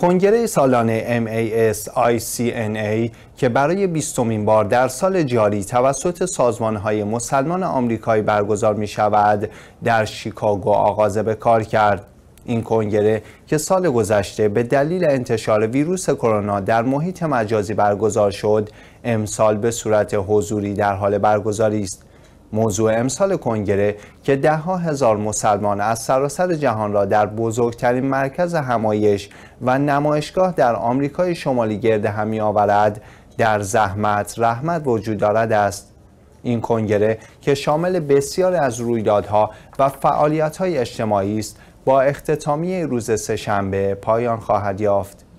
کنگره سالانه MAS که برای بیستمین بار در سال جاری توسط سازمانهای مسلمان آمریکایی برگزار می شود در شیکاگو آغاز به کار کرد. این کنگره که سال گذشته به دلیل انتشار ویروس کرونا در محیط مجازی برگزار شد امسال به صورت حضوری در حال برگزاری است موضوع امسال کنگره که دهها هزار مسلمان از سراسر جهان را در بزرگترین مرکز همایش و نمایشگاه در آمریکای شمالی گرد همی آورد در زحمت رحمت وجود دارد است این کنگره که شامل بسیاری از رویدادها و فعالیت‌های اجتماعی است با اختتامی روز سهشنبه پایان خواهد یافت